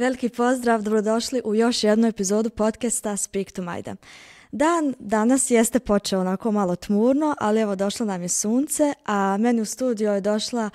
Veliki pozdrav, dobrodošli u još jednu epizodu podcasta Speak to Majda. Dan danas jeste počeo onako malo tmurno, ali evo došlo nam je sunce, a meni u studio je došla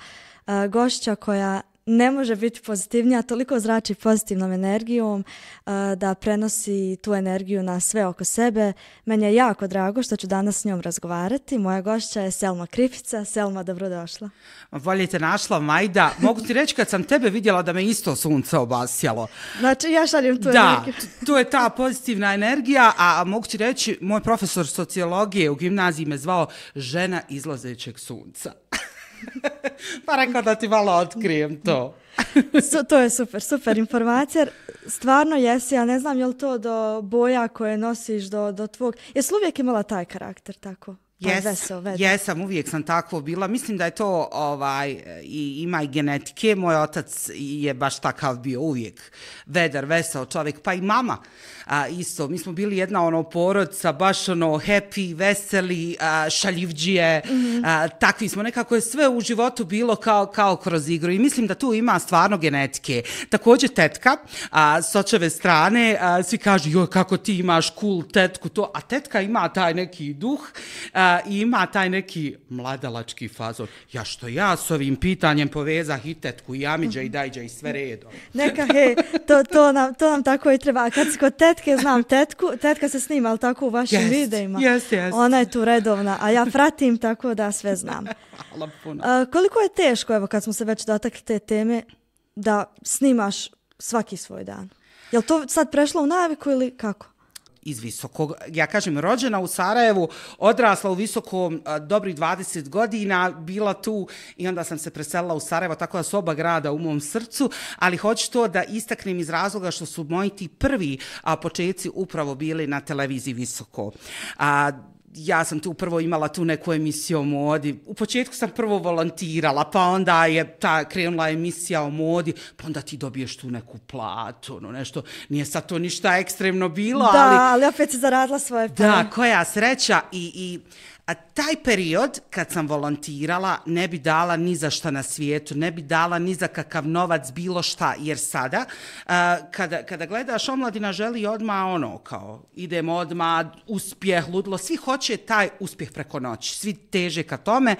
uh, gošća koja ne može biti pozitivnija, toliko zrači pozitivnom energijom eh, da prenosi tu energiju na sve oko sebe. Meni je jako drago što ću danas s njom razgovarati. Moja gošća je Selma Krifica. Selma, dobrodošla. Bolje te našla, Majda. Mogu ti reći kad sam tebe vidjela da me isto sunce obasjalo. Znači, ja šaljem tu da, energiju. Da, tu je ta pozitivna energija, a mogu ti reći, moj profesor sociologije u gimnaziji me zvao žena izlazećeg sunca. pa rekao da ti malo otkrijem to. Su, to je super, super informacija. Stvarno jesi, ja ne znam je li to do boja koje nosiš, do, do tvog... Jesi li uvijek imala taj karakter tako? Pa Jes, veso, veso. Jesam, uvijek sam tako bila. Mislim da je to ovaj, i, ima i genetike. Moj otac je baš takav bio uvijek. Vedar, vesao čovjek, pa i mama. A, isto, mi smo bili jedna ono porodca, baš ono happy, veseli, a, šaljivđije. Mm -hmm. a, takvi smo nekako je sve u životu bilo kao, kao kroz igru. I mislim da tu ima stvarno genetike. Također tetka, a, s očeve strane, a, svi kažu, joj, kako ti imaš cool tetku to. A tetka ima taj neki duh. A, ima taj neki mladalački fazor. Ja što ja s ovim pitanjem poveza hitetku i amiđa i dajđa i sve redom. Neka, he, to, to, nam, to nam tako i treba. Kad se kod tetke znam tetku, tetka se snima, ali tako u vašim yes, videima. Yes, yes. Ona je tu redovna, a ja pratim tako da sve znam. Hvala puno. A, koliko je teško, evo kad smo se već dotakli te teme, da snimaš svaki svoj dan? Je to sad prešlo u naviku ili kako? iz visokog, ja kažem rođena u Sarajevu, odrasla u visokom dobrih 20 godina, bila tu i onda sam se preselila u Sarajevo, tako da su oba grada u mom srcu, ali hoću to da istaknem iz razloga što su moji ti prvi a, početci upravo bili na televiziji visoko. A, ja sam tu prvo imala tu neku emisiju o modi. U početku sam prvo volontirala, pa onda je ta krenula emisija o modi, pa onda ti dobiješ tu neku platu, ono nešto. Nije sad to ništa ekstremno bilo, da, ali... Da, ali opet se zaradila svoje pare. Da, koja sreća i... i A taj period kad sam volontirala ne bi dala ni za šta na svijetu, ne bi dala ni za kakav novac, bilo šta, jer sada a, kada, kada gledaš omladina želi odma ono kao idemo odma, uspjeh, ludlo, svi hoće taj uspjeh preko noći, svi teže ka tome,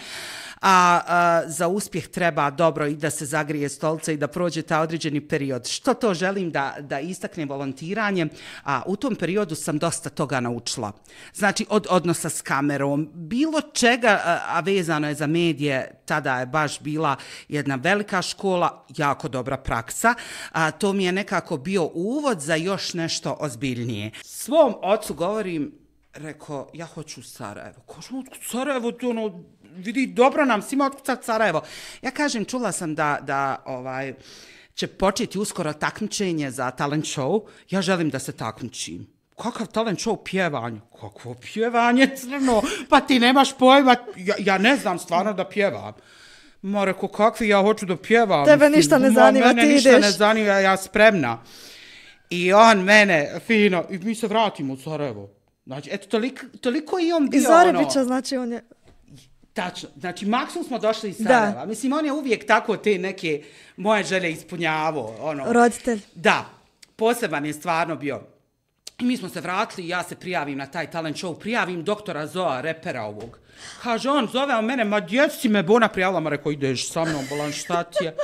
a, a za uspjeh treba dobro i da se zagrije stolca i da prođe taj određeni period. Što to želim da, da istaknem volontiranje, A, u tom periodu sam dosta toga naučila. Znači, od odnosa s kamerom, bilo čega, a vezano je za medije, tada je baš bila jedna velika škola, jako dobra praksa. A to mi je nekako bio uvod za još nešto ozbiljnije. Svom ocu govorim, rekao, ja hoću Sarajevo. Kažem, otkud Sarajevo, to ono, vidi, dobro nam, svima otkud Sarajevo. Ja kažem, čula sam da, da ovaj, će početi uskoro takmičenje za talent show. Ja želim da se takmičim kakav talent show pjevanje? Kakvo pjevanje crno? Pa ti nemaš pojma, ja, ja ne znam stvarno da pjevam. Ma reko, kakvi ja hoću da pjevam? Tebe ništa ne zanima, ti ideš. Mene ništa ne zanima, ja spremna. I on mene, fino, i mi se vratimo u Sarajevo. Znači, eto, toliko, toliko i on bio, Iz Zorebića, ono, znači, on je... Tačno, znači, maksimum smo došli iz Sarajeva. Da. Mislim, on je uvijek tako te neke moje žele ispunjavao, ono... Roditelj. Da, poseban je stvarno bio mi smo se vratili ja se prijavim na taj talent show, prijavim doktora Zoa, repera ovog. Kaže, on zove o mene, ma djec si me bona prijavila, ma rekao, ideš sa mnom, bolan, šta ti je?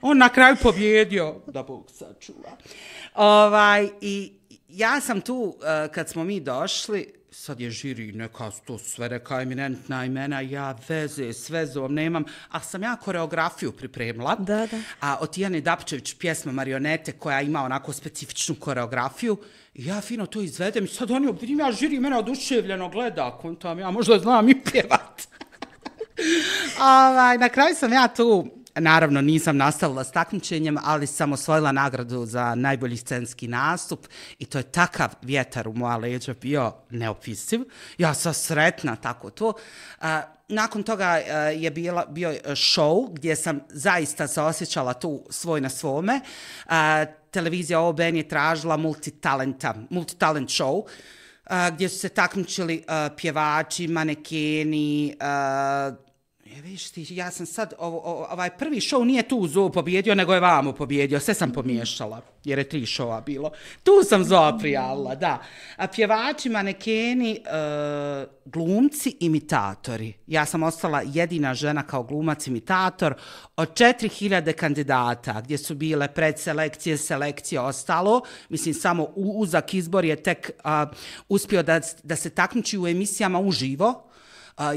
On na kraju pobjedio, da Bog sačuva. Ovaj, i ja sam tu, eh, kad smo mi došli, sad je žiri neka to sve reka eminentna imena, ja veze s vezom nemam, a sam ja koreografiju pripremila. Da, da. A od Tijane Dapčević pjesma Marionete koja ima onako specifičnu koreografiju, ja fino to izvedem i sad oni obdrim, ja žiri mene oduševljeno gleda, kontam, ja možda znam i pjevat. ovaj, na kraju sam ja tu, naravno nisam nastavila s takmičenjem, ali sam osvojila nagradu za najbolji scenski nastup i to je takav vjetar u moja leđa bio neopisiv. Ja sam sretna tako to. A, nakon toga a, e, je bila, bio show gdje sam zaista se osjećala tu svoj na svome. A, televizija OBN je tražila multitalenta, multitalent show, uh, gdje su se takmičili uh, pjevači, manekeni, uh, E, viš ti, ja sam sad, ovo, ovaj prvi šov nije tu Zoo pobjedio, nego je vamo pobjedio, sve sam pomiješala, jer je tri šova bilo. Tu sam Zoo prijavila, da. A pjevači, manekeni, e, glumci, imitatori. Ja sam ostala jedina žena kao glumac, imitator, od 4000 kandidata, gdje su bile predselekcije, selekcije, ostalo. Mislim, samo uzak izbor je tek a, uspio da, da se takmiči u emisijama uživo,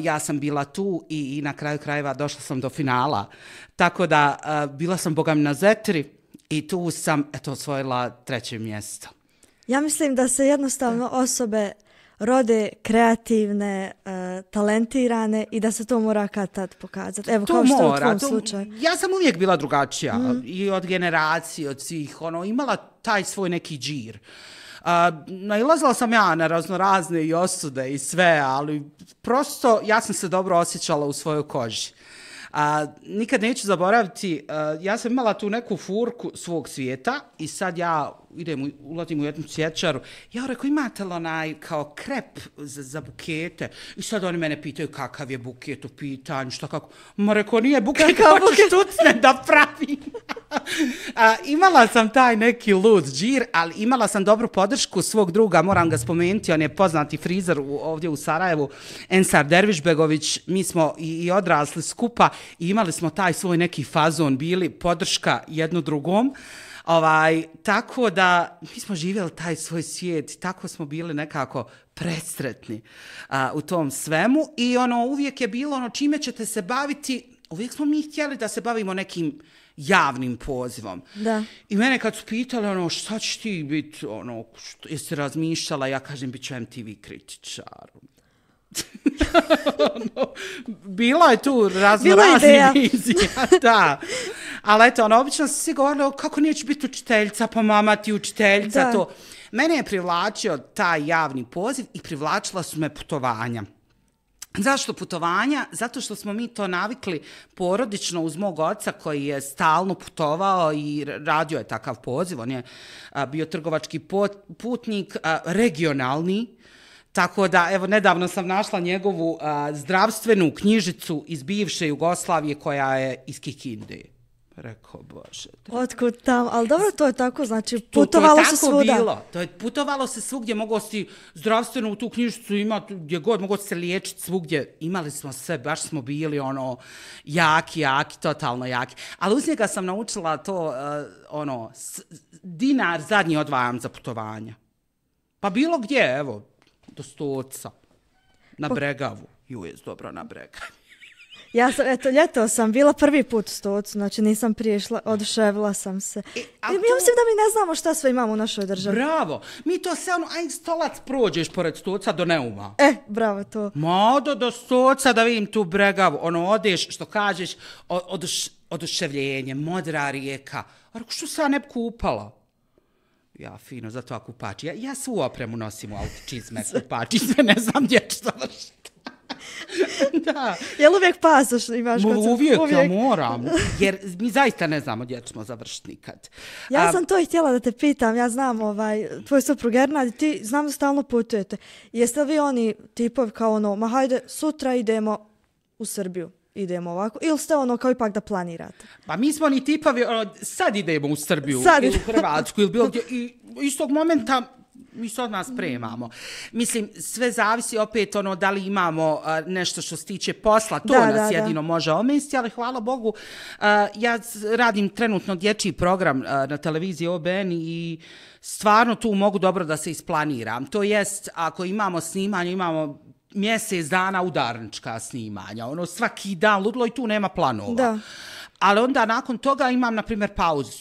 ja sam bila tu i, i na kraju krajeva došla sam do finala. Tako da uh, bila sam bogam na zetri i tu sam eto, osvojila treće mjesto. Ja mislim da se jednostavno osobe rode kreativne, uh, talentirane i da se to mora kad tad pokazati. Evo, to kao što mora, u tvom to, slučaju. Ja sam uvijek bila drugačija mm. i od generacije, od svih. Ono, imala taj svoj neki džir. Uh, A, nailazila sam ja na razno razne i osude i sve, ali prosto ja sam se dobro osjećala u svojoj koži. A, nikad neću zaboraviti, a, ja sam imala tu neku furku svog svijeta i sad ja idemo, ulazim u jednu cvjećaru, ja rekao, imate li onaj kao krep za, za bukete? I sad oni mene pitaju kakav je buket u pitanju, šta kako? Ma rekao, nije buket, kakav hoću buket? štucne da pravi. A, imala sam taj neki lud džir, ali imala sam dobru podršku svog druga, moram ga spomenuti, on je poznati frizer u, ovdje u Sarajevu, Ensar Dervišbegović, mi smo i, i odrasli skupa i imali smo taj svoj neki fazon, bili podrška jedno drugom. Ovaj, tako da mi smo živjeli taj svoj svijet tako smo bili nekako predstretni a, u tom svemu i ono uvijek je bilo ono čime ćete se baviti, uvijek smo mi htjeli da se bavimo nekim javnim pozivom. Da. I mene kad su pitali, ono, šta će ti biti, ono, što, jesi razmišljala, ja kažem, bit ću MTV kritičar. ono, bila je tu razno razne vizije. Da. Ali eto, ono, obično se svi govorili kako neću biti učiteljica, pa mama ti učiteljica, da. to. Mene je privlačio taj javni poziv i privlačila su me putovanja. Zašto putovanja? Zato što smo mi to navikli porodično uz mog oca koji je stalno putovao i radio je takav poziv. On je bio trgovački putnik, regionalni, Tako da, evo, nedavno sam našla njegovu zdravstvenu knjižicu iz bivše Jugoslavije koja je iz Kikinde. Rekao, Bože. Te... Otkud tamo, Ali dobro, to je tako, znači, putovalo se svuda. To je tako bilo. To je putovalo se svugdje, mogo si zdravstveno u tu knjižicu imati, gdje god, mogo se liječiti svugdje. Imali smo sve, baš smo bili, ono, jaki, jaki, totalno jaki. Ali uz njega sam naučila to, uh, ono, s, dinar zadnji odvajam za putovanja. Pa bilo gdje, evo, do stoca, na bregavu. Ju je dobro na bregavu. Ja sam, eto, ljeto sam bila prvi put u stocu, znači nisam priješla, oduševila sam se. E, mi to... mislim da mi ne znamo šta sve imamo u našoj državi. Bravo, mi to se ono, aj stolac prođeš pored stoca do neuma. E, bravo to. Ma odo do stoca da vidim tu bregavu, ono, odeš, što kažeš, oduš, oduševljenje, modra rijeka. Ako što sam ne kupala? Ja, fino, za to kupači. Ja, ja svu opremu nosim u autu, čizme, kupači, sve ne znam gdje što vršim. da. Jel uvijek pasaš? Imaš Mo, uvijek, uvijek, ja moram. Jer mi zaista ne znamo gdje ćemo završiti nikad. Ja A, sam to i htjela da te pitam. Ja znam, ovaj, tvoj suprug Ernad, ti znam da stalno putujete. Jeste li vi oni tipov kao ono, ma hajde, sutra idemo u Srbiju? idemo ovako, ili ste ono kao ipak da planirate? Pa mi smo oni tipovi, ono, sad idemo u Srbiju sad. ili u Hrvatsku ili bilo gdje. I istog momenta mi se od nas premamo. Mislim, sve zavisi opet ono da li imamo a, nešto što se tiče posla, to da, nas da, jedino da. može omesti, ali hvala Bogu, a, ja radim trenutno dječji program a, na televiziji OBN i stvarno tu mogu dobro da se isplaniram. To jest, ako imamo snimanje, imamo mjesec dana udarnička snimanja, ono svaki dan ludlo i tu nema planova. Da. Ali onda nakon toga imam, na primjer, pauzu.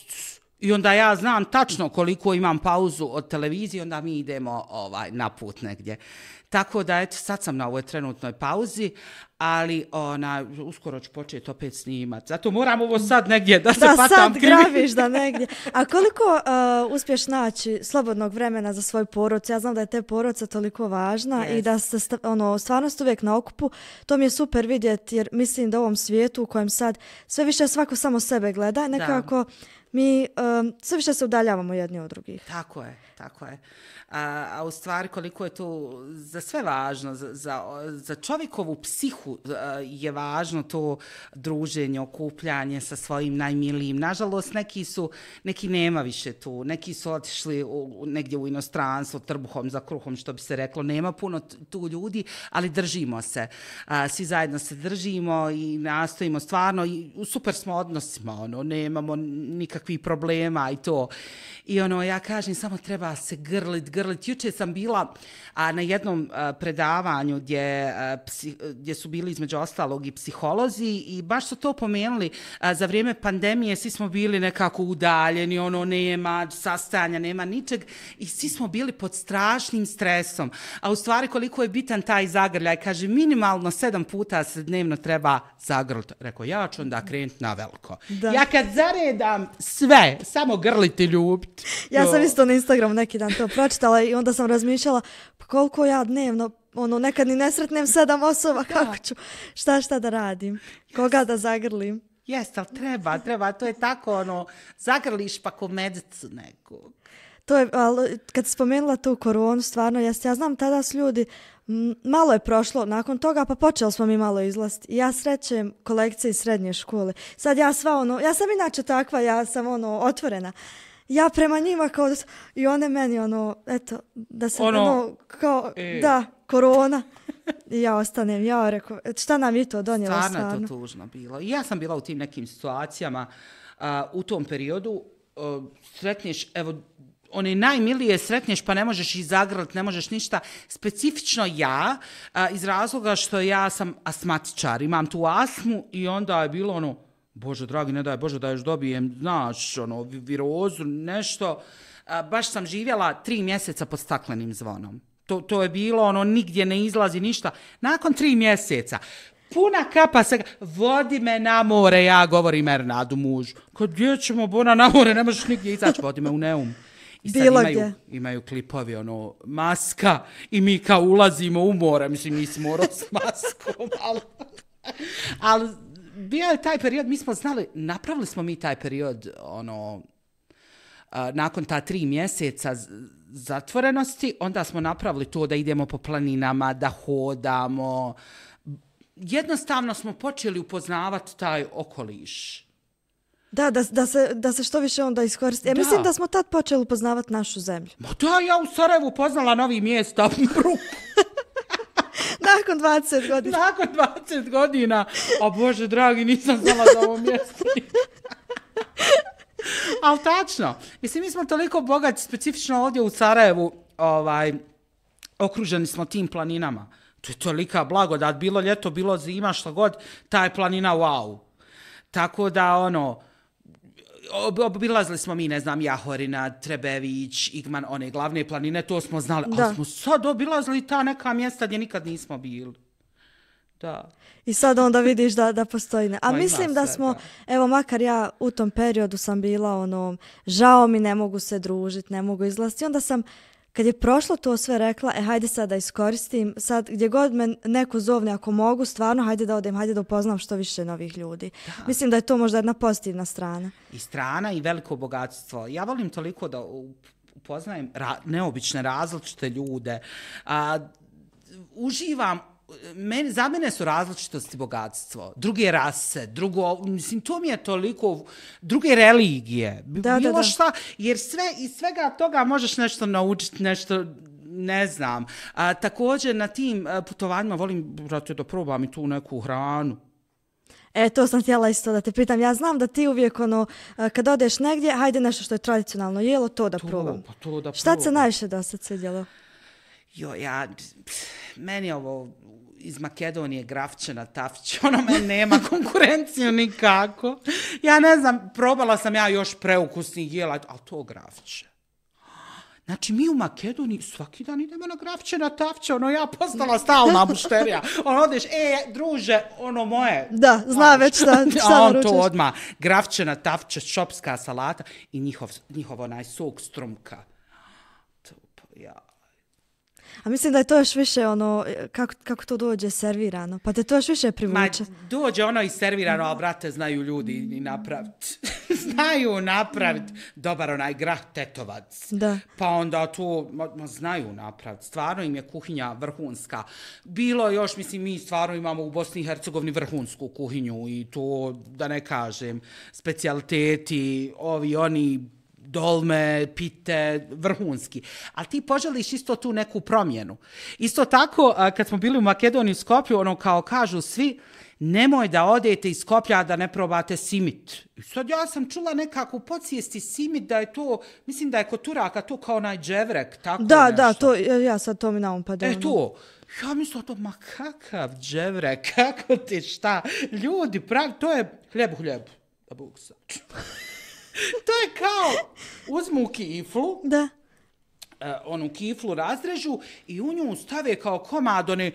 I onda ja znam tačno koliko imam pauzu od televizije, onda mi idemo ovaj, na put negdje. Tako da, eto, sad sam na ovoj trenutnoj pauzi, ali ona, uskoro ću početi opet snimat. Zato moram ovo sad negdje da, da se patam sad grabiš da negdje. A koliko uh, uspješ naći slobodnog vremena za svoj porod? Ja znam da je te poroca toliko važna yes. i da se ono, stvarno ste uvijek na okupu. To mi je super vidjeti jer mislim da u ovom svijetu u kojem sad sve više svako samo sebe gleda, nekako da mi um, sve više se udaljavamo jedni od drugih. Tako je, tako je. A, a u stvari koliko je to za sve važno, za, za, za čovjekovu psihu e, je važno to druženje, okupljanje sa svojim najmilijim. Nažalost, neki su, neki nema više tu, neki su otišli u, negdje u inostranstvo, trbuhom za kruhom, što bi se reklo. Nema puno tu ljudi, ali držimo se. A, svi zajedno se držimo i nastojimo stvarno i super smo odnosima, ono, nemamo nikak nekakvih problema i to. I ono, ja kažem, samo treba se grlit, grlit. Juče sam bila a, na jednom a, predavanju gdje, a, psi, gdje su bili između ostalog i psiholozi i baš su to pomenuli. A, za vrijeme pandemije svi smo bili nekako udaljeni, ono, nema sastanja, nema ničeg i svi smo bili pod strašnim stresom. A u stvari koliko je bitan taj zagrljaj, kaže, minimalno sedam puta se dnevno treba zagrlit. Rekao, ja ću onda krenuti na veliko. Da. Ja kad zaredam sve, samo grliti ljubiti. Ja sam isto na Instagramu neki dan to pročitala i onda sam razmišljala pa koliko ja dnevno, ono, nekad ni nesretnem sedam osoba, kako ću, šta šta da radim, koga da zagrlim. Jeste, ali treba, treba, to je tako, ono, zagrliš pa ko medicu nekog. To je, ali kad si spomenula tu koronu, stvarno, jeste, ja znam, tada su ljudi, Malo je prošlo nakon toga, pa počeli smo mi malo izlaziti. Ja srećem kolekcije iz srednje škole. Sad ja sva ono, ja sam inače takva, ja sam ono otvorena. Ja prema njima kao da i one meni ono, eto, da se ono, ono kao, e. da, korona. I ja ostanem, ja rekao, e, šta nam je to donijelo stvarno? Stvarno je to tužno bilo. I ja sam bila u tim nekim situacijama uh, u tom periodu. Uh, sretniš, evo, one najmilije sretneš pa ne možeš izagrlat, ne možeš ništa. Specifično ja, a, iz razloga što ja sam asmatičar, imam tu asmu i onda je bilo ono, bože dragi, ne daj bože da još dobijem, znaš, ono, virozu, nešto. A, baš sam živjela tri mjeseca pod staklenim zvonom. To, to je bilo ono, nigdje ne izlazi ništa. Nakon tri mjeseca, puna kapa se, vodi me na more, ja govorim Ernadu mužu. Kad gdje ćemo, bona na more, ne možeš nigdje izaći, vodi me u neum. I sad Bilo imaju, gdje. imaju klipovi, ono, maska i mi kao ulazimo u mora. Mislim, mi smo moro s maskom, ali... ali bio je taj period, mi smo znali, napravili smo mi taj period, ono, nakon ta tri mjeseca zatvorenosti, onda smo napravili to da idemo po planinama, da hodamo. Jednostavno smo počeli upoznavati taj okoliš. Da, da, da, se, da se što više onda iskoristi. Ja e, da. mislim da smo tad počeli upoznavati našu zemlju. Ma da, ja u Sarajevu poznala novi mjesta. Nakon 20 godina. Nakon 20 godina. O Bože, dragi, nisam znala za ovo mjesto. Ali tačno. Mislim, mi smo toliko bogati, specifično ovdje u Sarajevu, ovaj, okruženi smo tim planinama. To je tolika blagodat. Bilo ljeto, bilo zima, što god, taj planina wow. Tako da, ono, ob, obilazili smo mi, ne znam, Jahorina, Trebević, Igman, one glavne planine, to smo znali. Da. Ali smo sad obilazili ta neka mjesta gdje nikad nismo bili. Da. I sad onda vidiš da, da postoji ne. A pa Moj mislim master, da smo, da. evo makar ja u tom periodu sam bila ono, žao mi, ne mogu se družiti, ne mogu izlaziti. Onda sam uh, Kad je prošlo to sve rekla, e hajde sad da iskoristim, sad gdje god me neko zovne ako mogu, stvarno hajde da odem, hajde da upoznam što više novih ljudi. Da. Mislim da je to možda jedna pozitivna strana. I strana i veliko bogatstvo. Ja volim toliko da upoznajem ra neobične različite ljude. A, uživam men, za mene su različitosti bogatstvo. Druge rase, drugo, mislim, to mi je toliko, druge religije, da, bilo da, da. šta, jer sve, i svega toga možeš nešto naučiti, nešto ne znam. A, također na tim e, putovanjima volim, brate, da probam i tu neku hranu. E, to sam htjela isto da te pitam. Ja znam da ti uvijek, ono, e, kad odeš negdje, hajde nešto što je tradicionalno jelo, to da to, probam. Pa to da Šta probam. se najviše do se sedjelo? Jo, ja, pff, meni ovo iz Makedonije, grafčena Tafć, ona me nema konkurenciju nikako. Ja ne znam, probala sam ja još preukusni jela, ali to Grafće. Znači, mi u Makedoniji svaki dan idemo na grafće, na tafće, ono, ja postala stalna mušterija. On odeš, e, druže, ono moje. Da, zna maš, već šta, šta A on to odma grafće, na tafće, šopska salata i njihov, njihov onaj sok strumka. To, ja, A mislim da je to još više ono, e, kako, kako to dođe servirano, pa da to još više privuče. Ma, dođe ono i servirano, ali brate, znaju ljudi i napravit. znaju napravit dobar onaj grah tetovac. Da. Pa onda tu, ma, ma znaju napravit. Stvarno im je kuhinja vrhunska. Bilo još, mislim, mi stvarno imamo u Bosni i Hercegovini vrhunsku kuhinju i to, da ne kažem, specialiteti, ovi, oni, dolme, pite, vrhunski. Ali ti poželiš isto tu neku promjenu. Isto tako, kad smo bili u Makedoniji u Skopju, ono kao kažu svi, nemoj da odete iz Skopja da ne probate simit. I sad ja sam čula nekako u simit da je to, mislim da je kod Turaka to kao onaj dževrek, tako da, nešto. Da, da, to, e, ja sad to mi na um padem. E to, ja mislim to, ma kakav dževrek, kako ti, šta, ljudi, pravi, to je hljeb, hljeb, da Bog uzmu kiflu, da. Uh, onu kiflu razrežu i u nju stave kao komad one,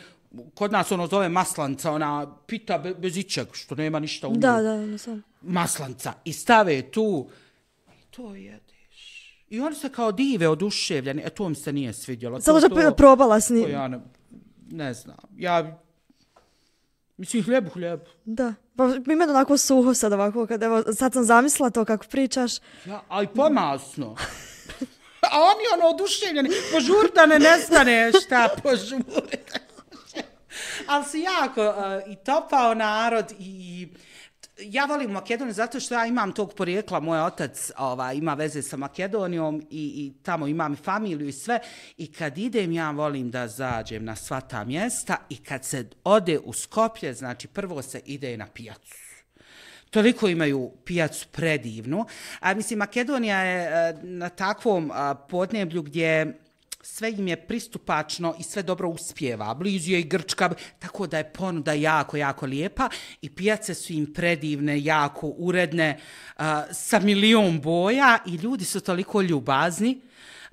kod nas ono zove maslanca, ona pita be, bez ičeg, što nema ništa u nju. Da, da, ne ono znam. Maslanca. I stave tu, i to je... I oni se kao dive, oduševljeni. E, to mi se nije svidjelo. Samo da probala s njim. Ja ne, ne znam. Ja, mislim, hljeb, hljeb. Da. Pa mi me onako suho sad ovako, kad evo, sad sam zamislila to kako pričaš. Ja, aj pomasno. A on je ono oduševljen, požur da ne nestane šta, požur. Ali si jako uh, i topao narod i... i ja volim Makedoniju zato što ja imam tog porijekla, moj otac ova, ima veze sa Makedonijom i, i tamo imam familiju i sve. I kad idem, ja volim da zađem na sva ta mjesta i kad se ode u Skoplje, znači prvo se ide na pijacu. Toliko imaju pijacu predivnu. A, mislim, Makedonija je a, eh, na takvom a, eh, podneblju gdje sve im je pristupačno i sve dobro uspjeva. Blizu je i Grčka, tako da je ponuda jako, jako lijepa i pijace su im predivne, jako uredne, uh, sa milijon boja i ljudi su toliko ljubazni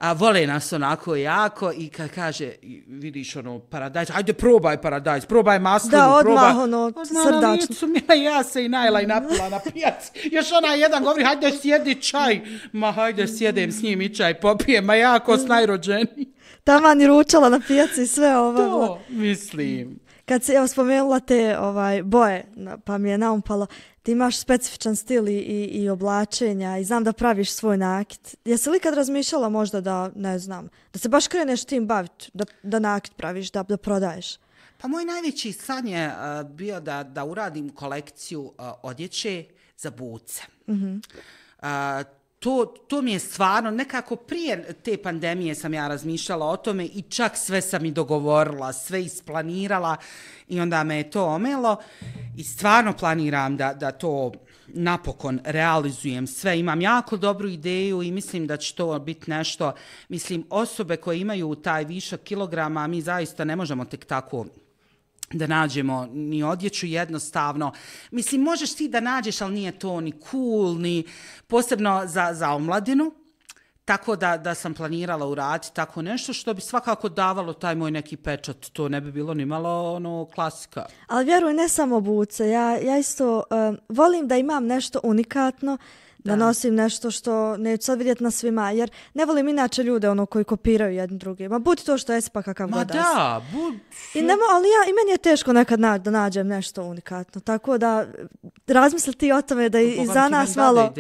a vole nas onako jako i kad kaže, vidiš ono, paradajz, ajde probaj paradajz, probaj maslinu, probaj. Da, odmah probaj. ono, ono srdačno. Odmah mi je ja se i najla i napila na pijac. Još ona jedan govori, hajde sjedi čaj. Ma hajde sjedem s njim i čaj popijem, ma jako s najrođeni. Taman i ručala na pijac i sve ovo. To, mislim. Kad se evo spomenula te ovaj, boje, pa mi je naumpalo, Ti imaš specifičan stil i, i, i oblačenja i znam da praviš svoj nakit. Jesi li kad razmišljala možda da, ne znam, da se baš kreneš tim baviti, da, da nakit praviš, da, da prodaješ? Pa moj najveći san je uh, bio da, da uradim kolekciju uh, odjeće za buce. Mm -hmm. uh, to, to mi je stvarno, nekako prije te pandemije sam ja razmišljala o tome i čak sve sam i dogovorila, sve isplanirala i onda me je to omelo i stvarno planiram da, da to napokon realizujem sve. Imam jako dobru ideju i mislim da će to biti nešto, mislim, osobe koje imaju taj višak kilograma, mi zaista ne možemo tek tako da nađemo ni odjeću jednostavno. Mislim, možeš ti da nađeš, ali nije to ni cool, ni posebno za, za omladinu. Tako da, da sam planirala uraditi tako nešto što bi svakako davalo taj moj neki pečat. To ne bi bilo ni malo ono, klasika. Ali vjerujem, ne samo buce. Ja, ja isto uh, volim da imam nešto unikatno. Uh, da nosim nešto što neću sad vidjeti na svima, jer ne volim inače ljude ono koji kopiraju jedni drugi. Ma budi to što jesi pa kakav Ma god da, budi. I nemo, ali ja, i meni je teško nekad na, da nađem nešto unikatno. Tako da razmisli ti o tome da i, i za nas malo,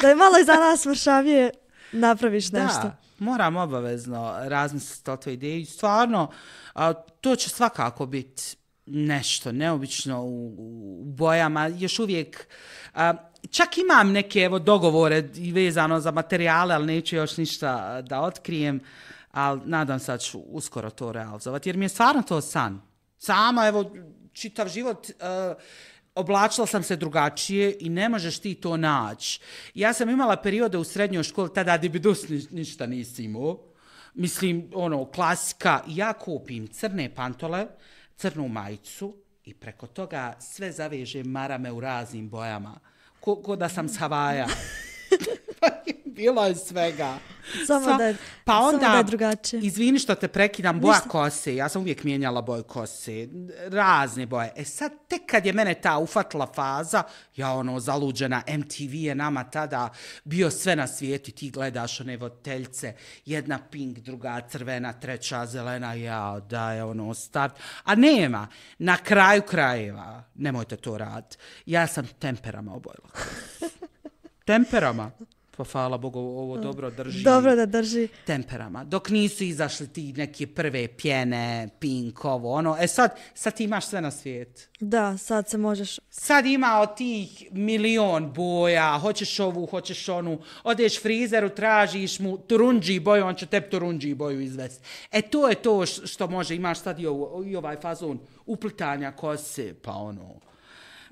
da je malo i za nas vršavije napraviš nešto. Da. Moram obavezno razmisliti o toj ideji. Stvarno, a, to će svakako biti nešto neobično u, u bojama. Još uvijek, a, čak imam neke evo, dogovore i vezano za materijale, ali neću još ništa da otkrijem, ali nadam se da ću uskoro to realizovati, jer mi je stvarno to san. Sama, evo, čitav život... Uh, oblačila sam se drugačije i ne možeš ti to naći. Ja sam imala periode u srednjoj školi, tada di bi dus ni, ništa nisi imao. Mislim, ono, klasika. Ja kupim crne pantole, crnu majicu i preko toga sve zaveže marame u raznim bojama ko, ko da sam s Havaja. Pa bilo je svega. Samo Sa, da je, pa onda, samo da je drugačije. Izvini što te prekidam, boja kose. Ja sam uvijek mijenjala boju kose. Razne boje. E sad, tek kad je mene ta ufatla faza, ja ono, zaluđena, MTV je nama tada bio sve na svijetu i ti gledaš one voteljce, jedna pink, druga crvena, treća zelena, ja, da je ono, start. A nema. Na kraju krajeva, nemojte to rad. ja sam temperama obojila. temperama pa fala Bogu, ovo mm. dobro drži. Dobro da drži. Temperama. Dok nisu izašli ti neke prve pjene, pink, ovo, ono. E sad, sad ti imaš sve na svijet. Da, sad se možeš... Sad ima od tih milion boja. Hoćeš ovu, hoćeš onu. Odeš frizeru, tražiš mu turunđi boju, on će te turunđi boju izvesti. E to je to što može. Imaš sad i, ovu, i ovaj fazon uplitanja kose, pa ono...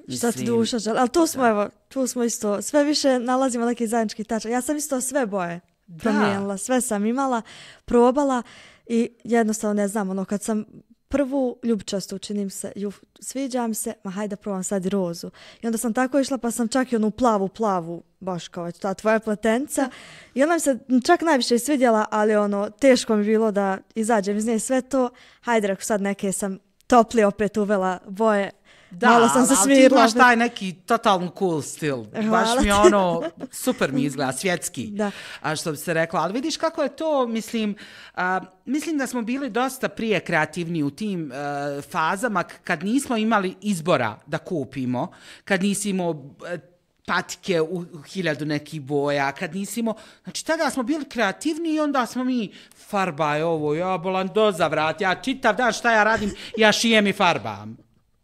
Mislim, šta ti duša želi? Ali tu smo, da. evo, tu smo isto, sve više nalazimo neke zajedničke tačke. Ja sam isto sve boje promijenila, sve sam imala, probala i jednostavno ne znam, ono, kad sam prvu ljubčastu učinim se, ju, sviđa se, ma hajde probam sad i rozu. I onda sam tako išla pa sam čak i onu plavu, plavu, baš kao već ta tvoja pletenca. I ona mi se čak najviše svidjela, ali ono, teško mi bilo da izađem iz nje sve to. Hajde, reku sad neke sam toplije opet uvela boje, Da, Malo sam se smirila. Ali ti imaš taj neki totalno cool stil. Hvala Baš mi ono, super mi izgleda, svjetski. Da. A što bi se rekla, ali vidiš kako je to, mislim, a, mislim da smo bili dosta prije kreativni u tim a, e, fazama kad nismo imali izbora da kupimo, kad nisi imao e, patike u hiljadu nekih boja, kad nisimo... Znači, tada smo bili kreativni i onda smo mi farbaj ovo, ja bolam do zavrat, ja čitav dan šta ja radim, ja šijem i farbam.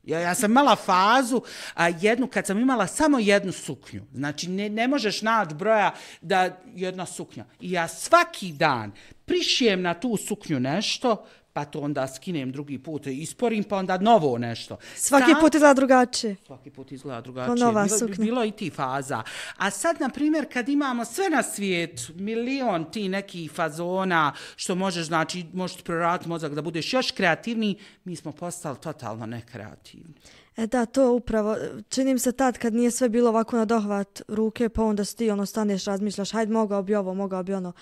Ja, ja sam imala fazu a, jednu kad sam imala samo jednu suknju. Znači, ne, ne možeš nad broja da jedna suknja. I ja svaki dan prišijem na tu suknju nešto, pa to onda skinem drugi put, i isporim, pa onda novo nešto. Svaki sad, put izgleda drugačije. Svaki put izgleda drugačije. Nova bilo, Bilo i ti faza. A sad, na primjer, kad imamo sve na svijet, milion ti neki fazona, što možeš, znači, možeš prorati mozak da budeš još kreativni, mi smo postali totalno nekreativni. E da, to upravo. Činim se tad kad nije sve bilo ovako na dohvat ruke, pa onda si ti ono staneš, razmišljaš, hajde, mogao bi ovo, mogao bi ono.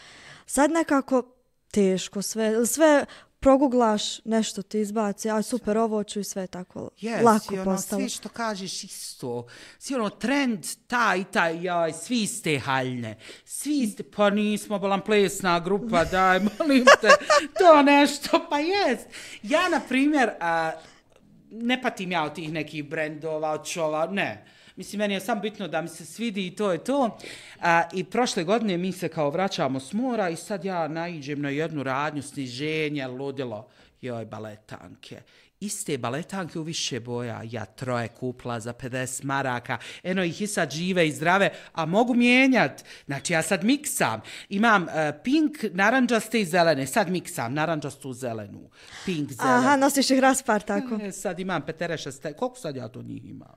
Sad nekako teško sve, sve proguglaš, nešto ti izbaci, aj super, ovo ću i sve tako yes, lako ono, postalo. Svi što kažeš isto, svi ono, trend, taj, taj, jaj, svi ste haljne, svi ste, pa nismo bolam plesna grupa, daj, molim te, to nešto, pa jest. Ja, na primjer, a, ne patim ja od tih nekih brendova, od čova, ne, Mislim, meni je samo bitno da mi se svidi i to je to. A, I prošle godine mi se kao vraćamo s mora i sad ja naiđem na jednu radnju sniženja, ludilo. Joj, baletanke. Iste baletanke u više boja. Ja troje kupla za 50 maraka. Eno ih i sad žive i zdrave, a mogu mijenjat. Znači, ja sad miksam. Imam uh, pink, naranđaste i zelene. Sad miksam naranđastu u zelenu. Pink, zelenu. Aha, nosiš ih raspar tako. E, sad imam peterešaste, Koliko sad ja to njih imam?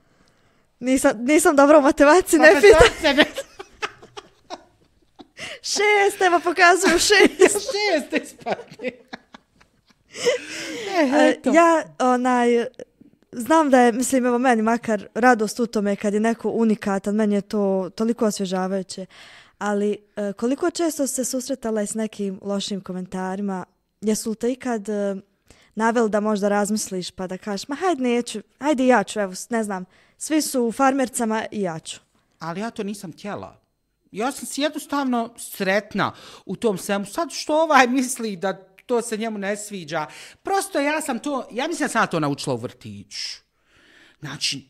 Nisam, nisam dobro u matematici, ne pitam. šest, evo pokazuju šest. šest ispadne. e, ja, onaj, znam da je, mislim, evo meni makar radost u tome kad je neko unikatan, meni je to toliko osvježavajuće, ali e, koliko često se susretala s nekim lošim komentarima, jesu li te ikad e, naveli da možda razmisliš pa da kažeš, ma hajde neću, hajde ja ću, evo, ne znam, Svi su u farmercama i ja ću. Ali ja to nisam tjela. Ja sam si jednostavno sretna u tom svemu. Sad što ovaj misli da to se njemu ne sviđa? Prosto ja sam to, ja mislim da sam to naučila u vrtiću. Znači,